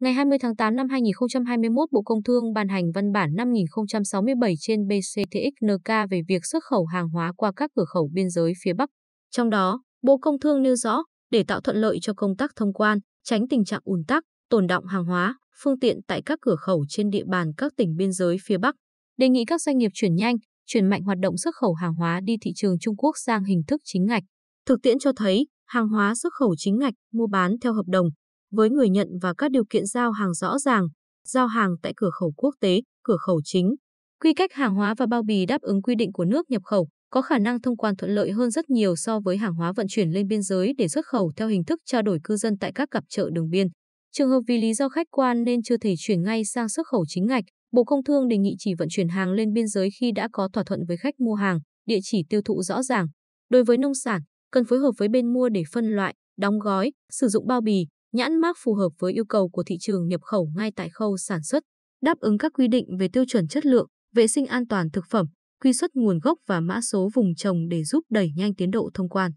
Ngày 20 tháng 8 năm 2021, Bộ Công Thương ban hành văn bản 5067 trên BCTXNK về việc xuất khẩu hàng hóa qua các cửa khẩu biên giới phía Bắc. Trong đó, Bộ Công Thương nêu rõ, để tạo thuận lợi cho công tác thông quan, tránh tình trạng ùn tắc, tồn động hàng hóa, phương tiện tại các cửa khẩu trên địa bàn các tỉnh biên giới phía Bắc, đề nghị các doanh nghiệp chuyển nhanh, chuyển mạnh hoạt động xuất khẩu hàng hóa đi thị trường Trung Quốc sang hình thức chính ngạch. Thực tiễn cho thấy, hàng hóa xuất khẩu chính ngạch mua bán theo hợp đồng với người nhận và các điều kiện giao hàng rõ ràng, giao hàng tại cửa khẩu quốc tế, cửa khẩu chính. Quy cách hàng hóa và bao bì đáp ứng quy định của nước nhập khẩu có khả năng thông quan thuận lợi hơn rất nhiều so với hàng hóa vận chuyển lên biên giới để xuất khẩu theo hình thức trao đổi cư dân tại các cặp chợ đường biên. Trường hợp vì lý do khách quan nên chưa thể chuyển ngay sang xuất khẩu chính ngạch, Bộ Công Thương đề nghị chỉ vận chuyển hàng lên biên giới khi đã có thỏa thuận với khách mua hàng, địa chỉ tiêu thụ rõ ràng. Đối với nông sản, cần phối hợp với bên mua để phân loại, đóng gói, sử dụng bao bì, nhãn mác phù hợp với yêu cầu của thị trường nhập khẩu ngay tại khâu sản xuất, đáp ứng các quy định về tiêu chuẩn chất lượng, vệ sinh an toàn thực phẩm, quy xuất nguồn gốc và mã số vùng trồng để giúp đẩy nhanh tiến độ thông quan.